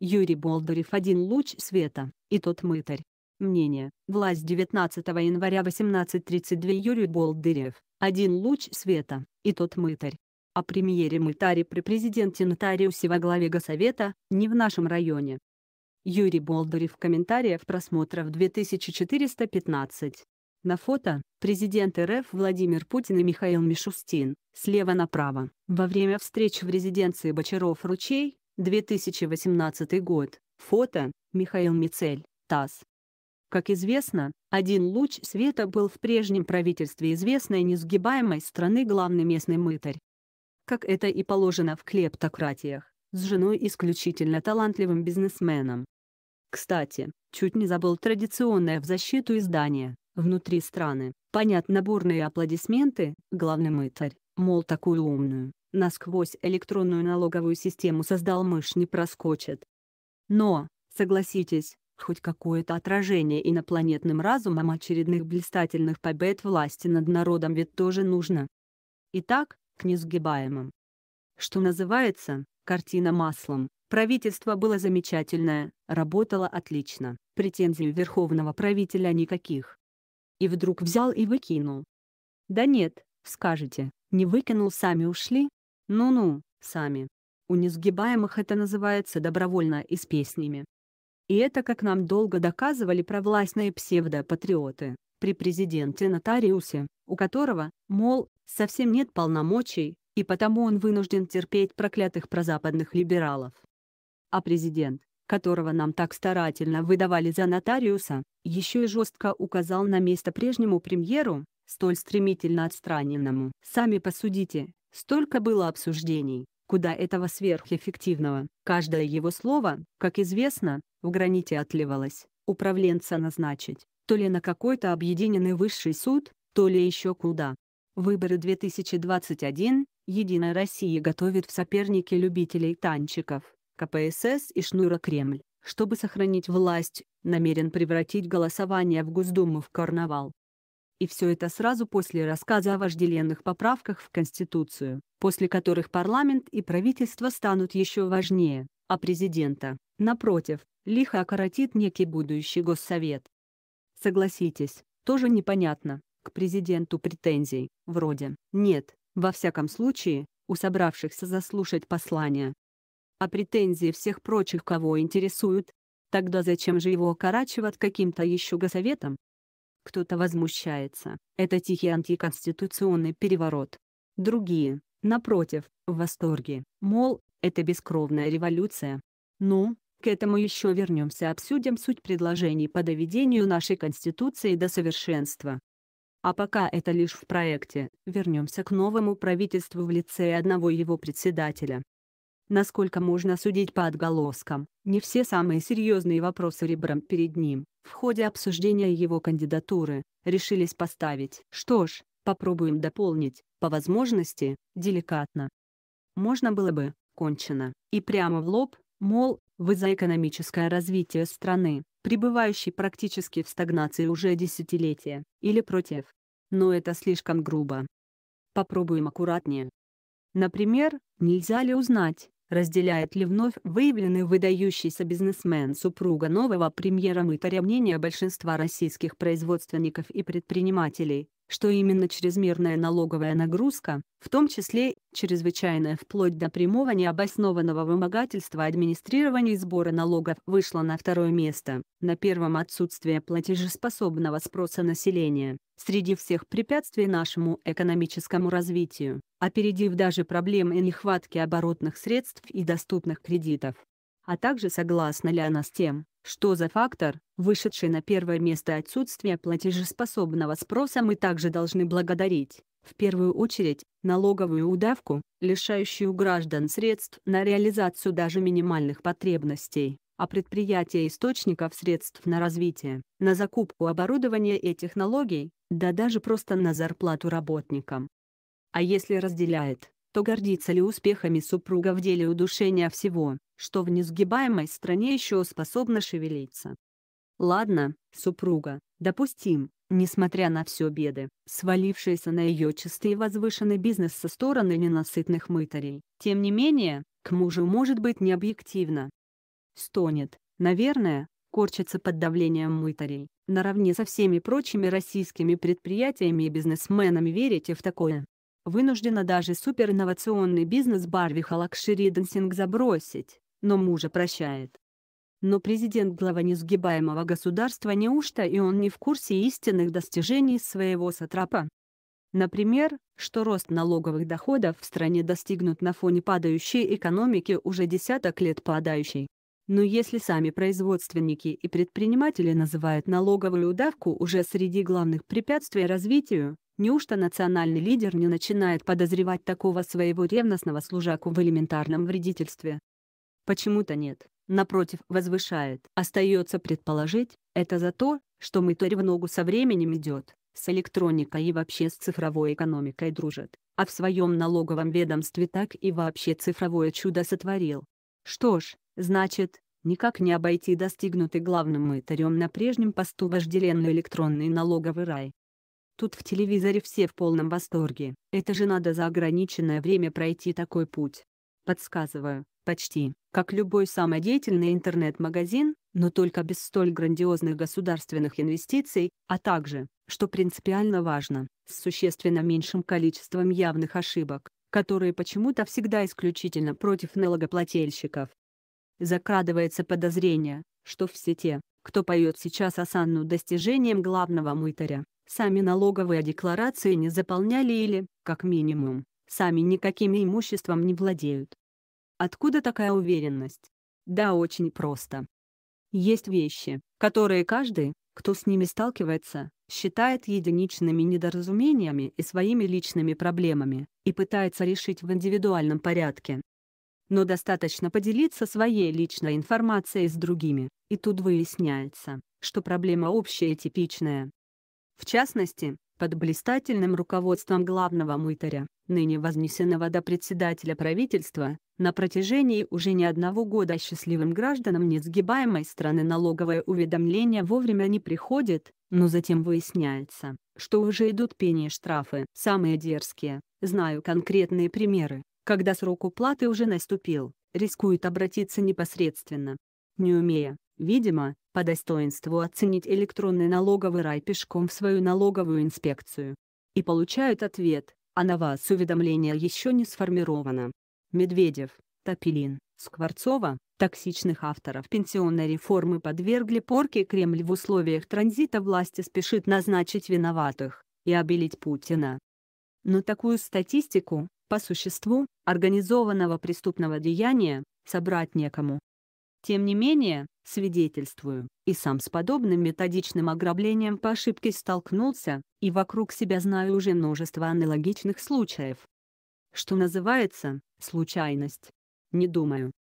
Юрий Болдырев «Один луч света» и тот мытарь. Мнение. Власть 19 января 1832 Юрий Болдырев «Один луч света» и тот мытарь. О премьере мытаре при президенте нотариусе во главе Госсовета, не в нашем районе. Юрий Болдырев комментариев просмотров 2415. На фото – президент РФ Владимир Путин и Михаил Мишустин, слева направо. Во время встреч в резиденции Бочаров-Ручей, 2018 год. Фото. Михаил Мицель. ТАСС. Как известно, один луч света был в прежнем правительстве известной несгибаемой страны главный местный мытарь. Как это и положено в клептократиях, с женой исключительно талантливым бизнесменом. Кстати, чуть не забыл традиционное в защиту издания «Внутри страны». Понятно бурные аплодисменты, главный мытарь, мол такую умную, насквозь электронную налоговую систему создал мышь не проскочит. Но, согласитесь, хоть какое-то отражение инопланетным разумом очередных блистательных побед власти над народом ведь тоже нужно. Итак, к несгибаемым. Что называется, картина маслом. Правительство было замечательное, работало отлично, претензий верховного правителя никаких. И вдруг взял и выкинул. Да нет, скажете, не выкинул сами ушли, ну-ну, сами. У несгибаемых это называется добровольно и с песнями. И это, как нам долго доказывали провластные псевдопатриоты, при президенте Нотариусе, у которого, мол, совсем нет полномочий, и потому он вынужден терпеть проклятых прозападных либералов. А президент, которого нам так старательно выдавали за нотариуса, еще и жестко указал на место прежнему премьеру, столь стремительно отстраненному. Сами посудите, Столько было обсуждений, куда этого сверхэффективного. Каждое его слово, как известно, в граните отливалось. Управленца назначить, то ли на какой-то объединенный высший суд, то ли еще куда. Выборы 2021 «Единая Россия» готовит в сопернике любителей танчиков, КПСС и Шнура Кремль, чтобы сохранить власть, намерен превратить голосование в Госдуму в карнавал. И все это сразу после рассказа о вожделенных поправках в Конституцию, после которых парламент и правительство станут еще важнее, а президента, напротив, лихо окоротит некий будущий госсовет. Согласитесь, тоже непонятно, к президенту претензий, вроде, нет, во всяком случае, у собравшихся заслушать послание. А претензии всех прочих кого интересуют? Тогда зачем же его окорачивать каким-то еще Госсоветом? Кто-то возмущается. Это тихий антиконституционный переворот. Другие, напротив, в восторге. Мол, это бескровная революция. Ну, к этому еще вернемся, обсудим суть предложений по доведению нашей Конституции до совершенства. А пока это лишь в проекте, вернемся к новому правительству в лице одного его председателя. Насколько можно судить по отголоскам, не все самые серьезные вопросы ребром перед ним, в ходе обсуждения его кандидатуры, решились поставить. Что ж, попробуем дополнить, по возможности, деликатно. Можно было бы, кончено, и прямо в лоб, мол, вы за экономическое развитие страны, пребывающей практически в стагнации уже десятилетия, или против. Но это слишком грубо. Попробуем аккуратнее. Например, нельзя ли узнать, Разделяет ли вновь выявленный выдающийся бизнесмен супруга нового премьера мытаря мнение большинства российских производственников и предпринимателей? что именно чрезмерная налоговая нагрузка, в том числе чрезвычайная вплоть до прямого необоснованного вымогательства администрирования и сбора налогов, вышла на второе место, на первом отсутствие платежеспособного спроса населения, среди всех препятствий нашему экономическому развитию, опередив даже проблемы нехватки оборотных средств и доступных кредитов. А также согласна ли она с тем, что за фактор, вышедший на первое место отсутствие платежеспособного спроса мы также должны благодарить, в первую очередь, налоговую удавку, лишающую граждан средств на реализацию даже минимальных потребностей, а предприятия источников средств на развитие, на закупку оборудования и технологий, да даже просто на зарплату работникам. А если разделяет, то гордится ли успехами супруга в деле удушения всего, что в несгибаемой стране еще способно шевелиться. Ладно, супруга, допустим, несмотря на все беды, свалившиеся на ее чистый и возвышенный бизнес со стороны ненасытных мытарей, тем не менее, к мужу может быть необъективно. Стонет, наверное, корчится под давлением мытарей, наравне со всеми прочими российскими предприятиями и бизнесменами верите в такое. Вынуждена даже суперинновационный бизнес Барви Лакшери Денсинг забросить, но мужа прощает. Но президент глава несгибаемого государства неужто и он не в курсе истинных достижений своего сатрапа? Например, что рост налоговых доходов в стране достигнут на фоне падающей экономики уже десяток лет падающей. Но если сами производственники и предприниматели называют налоговую удавку уже среди главных препятствий развитию, неужто национальный лидер не начинает подозревать такого своего ревностного служаку в элементарном вредительстве? Почему-то нет. Напротив, возвышает. Остается предположить, это за то, что мы то в ногу со временем идет, с электроникой и вообще с цифровой экономикой дружит, а в своем налоговом ведомстве так и вообще цифровое чудо сотворил. Что ж, Значит, никак не обойти достигнутый главным мытарем на прежнем посту вожделенный электронный налоговый рай. Тут в телевизоре все в полном восторге. Это же надо за ограниченное время пройти такой путь. Подсказываю, почти, как любой самодеятельный интернет-магазин, но только без столь грандиозных государственных инвестиций, а также, что принципиально важно, с существенно меньшим количеством явных ошибок, которые почему-то всегда исключительно против налогоплательщиков. Закрадывается подозрение, что все те, кто поет сейчас осанну достижением главного мытаря, сами налоговые декларации не заполняли или, как минимум, сами никаким имуществом не владеют. Откуда такая уверенность? Да очень просто. Есть вещи, которые каждый, кто с ними сталкивается, считает единичными недоразумениями и своими личными проблемами, и пытается решить в индивидуальном порядке но достаточно поделиться своей личной информацией с другими, и тут выясняется, что проблема общая и типичная. В частности, под блистательным руководством главного мытаря, ныне вознесенного до председателя правительства, на протяжении уже не одного года счастливым гражданам несгибаемой страны налоговое уведомление вовремя не приходит, но затем выясняется, что уже идут пение штрафы. Самые дерзкие, знаю конкретные примеры, когда срок уплаты уже наступил, рискуют обратиться непосредственно. Не умея, видимо, по достоинству оценить электронный налоговый рай пешком в свою налоговую инспекцию. И получают ответ, а на вас уведомление еще не сформировано. Медведев, Топилин, Скворцова, токсичных авторов пенсионной реформы подвергли порке Кремль в условиях транзита власти спешит назначить виноватых и обелить Путина. Но такую статистику, по существу, организованного преступного деяния собрать некому. Тем не менее, свидетельствую, и сам с подобным методичным ограблением по ошибке столкнулся, и вокруг себя знаю уже множество аналогичных случаев. Что называется, случайность. Не думаю.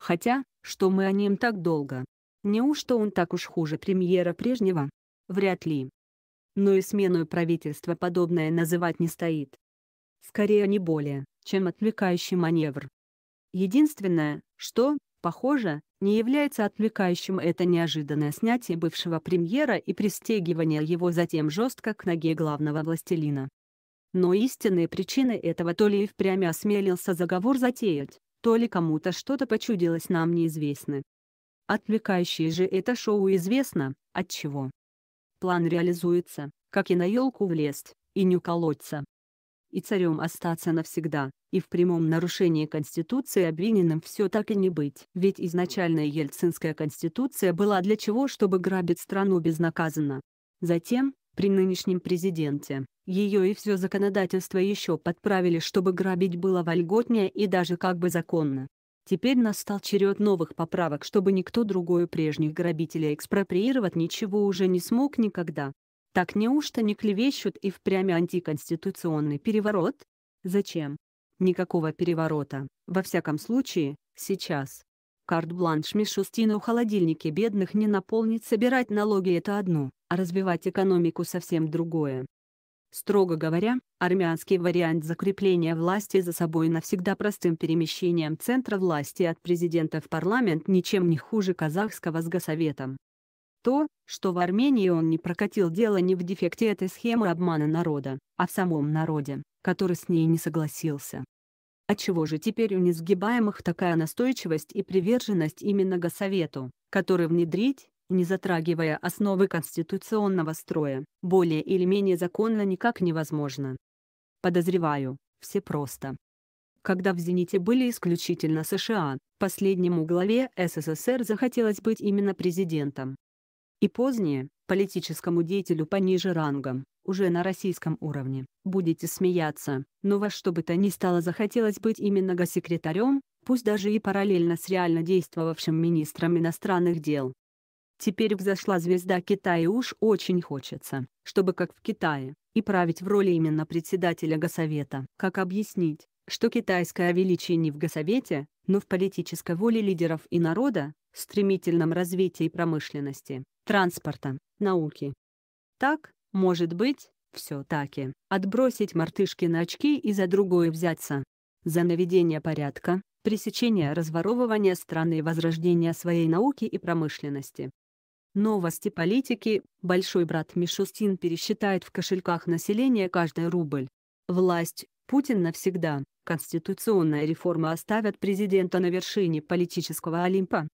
Хотя, что мы о нем так долго? Неужто он так уж хуже премьера прежнего? Вряд ли. Но и смену правительства подобное называть не стоит скорее не более, чем отвлекающий маневр. Единственное, что, похоже, не является отвлекающим это неожиданное снятие бывшего премьера и пристегивание его затем жестко к ноге главного властелина. Но истинные причины этого то ли и впрямь осмелился заговор затеять, то ли кому-то что-то почудилось нам неизвестны. Отвлекающее же это шоу известно, от чего. План реализуется, как и на елку влезть, и не уколоться и царем остаться навсегда, и в прямом нарушении Конституции обвиненным все так и не быть. Ведь изначальная Ельцинская Конституция была для чего, чтобы грабить страну безнаказанно. Затем, при нынешнем президенте, ее и все законодательство еще подправили, чтобы грабить было вольготнее и даже как бы законно. Теперь настал черед новых поправок, чтобы никто другой прежних грабителей экспроприировать ничего уже не смог никогда. Так неужто не клевещут и впрямь антиконституционный переворот? Зачем? Никакого переворота, во всяком случае, сейчас. Карт-бланш Мишустина у холодильнике бедных не наполнит собирать налоги это одно, а развивать экономику совсем другое. Строго говоря, армянский вариант закрепления власти за собой навсегда простым перемещением центра власти от президента в парламент ничем не хуже казахского с Госсоветом. То, что в Армении он не прокатил дело не в дефекте этой схемы обмана народа, а в самом народе, который с ней не согласился. Отчего а же теперь у несгибаемых такая настойчивость и приверженность именно Госсовету, который внедрить, не затрагивая основы конституционного строя, более или менее законно никак невозможно? Подозреваю, все просто. Когда в «Зените» были исключительно США, последнему главе СССР захотелось быть именно президентом и позднее, политическому деятелю пониже рангом, уже на российском уровне. Будете смеяться, но во что бы то ни стало захотелось быть именно госсекретарем, пусть даже и параллельно с реально действовавшим министром иностранных дел. Теперь взошла звезда Китая и уж очень хочется, чтобы как в Китае, и править в роли именно председателя Госсовета. Как объяснить, что китайское величие не в Госсовете, но в политической воле лидеров и народа, стремительном развитии промышленности, транспорта, науки. Так, может быть, все таки, отбросить мартышки на очки и за другое взяться. За наведение порядка, пресечение разворовывания страны и возрождение своей науки и промышленности. Новости политики, большой брат Мишустин пересчитает в кошельках населения каждый рубль. Власть, Путин навсегда, конституционная реформа оставят президента на вершине политического Олимпа,